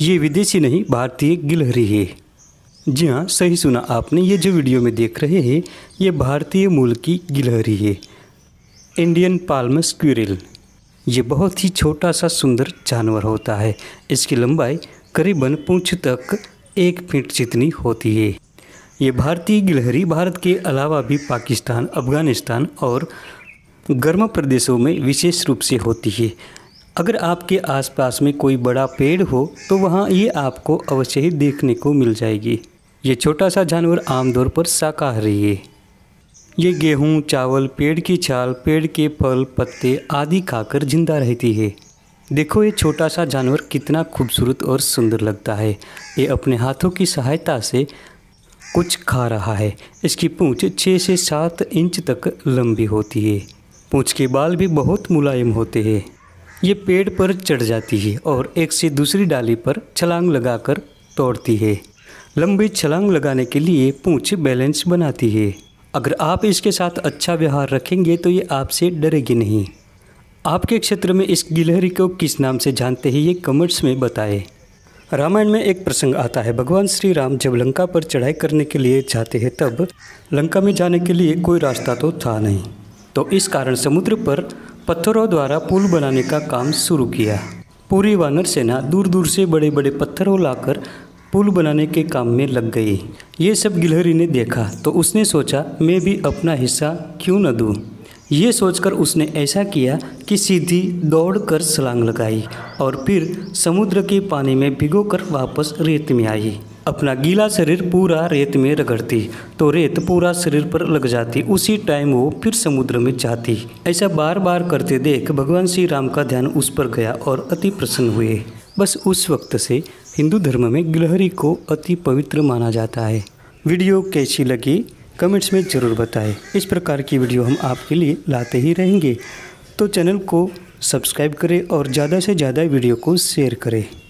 ये विदेशी नहीं भारतीय गिलहरी है जी हाँ सही सुना आपने ये जो वीडियो में देख रहे हैं ये भारतीय मूल की गिलहरी है इंडियन पाल्म स्क्यूरिल ये बहुत ही छोटा सा सुंदर जानवर होता है इसकी लंबाई करीबन पूछ तक एक फीट जितनी होती है ये भारतीय गिलहरी भारत के अलावा भी पाकिस्तान अफगानिस्तान और गर्म प्रदेशों में विशेष रूप से होती है अगर आपके आसपास में कोई बड़ा पेड़ हो तो वहाँ ये आपको अवश्य ही देखने को मिल जाएगी ये छोटा सा जानवर आमतौर पर शाकाहारी है ये गेहूँ चावल पेड़ की छाल पेड़ के फल पत्ते आदि खाकर जिंदा रहती है देखो ये छोटा सा जानवर कितना खूबसूरत और सुंदर लगता है ये अपने हाथों की सहायता से कुछ खा रहा है इसकी पूँछ छः से सात इंच तक लंबी होती है पूँछ के बाल भी बहुत मुलायम होते हैं ये पेड़ पर चढ़ जाती है और एक से दूसरी डाली पर छलांग लगाकर तोड़ती है लंबी छलांग लगाने के लिए पूँछ बैलेंस बनाती है अगर आप इसके साथ अच्छा व्यवहार रखेंगे तो ये आपसे डरेगी नहीं आपके क्षेत्र में इस गिलहरी को किस नाम से जानते हैं ये कमेंट्स में बताएं रामायण में एक प्रसंग आता है भगवान श्री राम जब लंका पर चढ़ाई करने के लिए जाते हैं तब लंका में जाने के लिए कोई रास्ता तो था नहीं तो इस कारण समुद्र पर पत्थरों द्वारा पुल बनाने का काम शुरू किया पूरी वानर सेना दूर दूर से बड़े बड़े पत्थरों लाकर पुल बनाने के काम में लग गई ये सब गिलहरी ने देखा तो उसने सोचा मैं भी अपना हिस्सा क्यों न दूँ ये सोचकर उसने ऐसा किया कि सीधी दौड़कर सलांग लगाई और फिर समुद्र के पानी में भिगोकर वापस रेत में आई अपना गीला शरीर पूरा रेत में रगड़ती तो रेत पूरा शरीर पर लग जाती उसी टाइम वो फिर समुद्र में जाती ऐसा बार बार करते देख भगवान श्री राम का ध्यान उस पर गया और अति प्रसन्न हुए बस उस वक्त से हिंदू धर्म में गिलहरी को अति पवित्र माना जाता है वीडियो कैसी लगी कमेंट्स में ज़रूर बताएं इस प्रकार की वीडियो हम आपके लिए लाते ही रहेंगे तो चैनल को सब्सक्राइब करें और ज़्यादा से ज़्यादा वीडियो को शेयर करें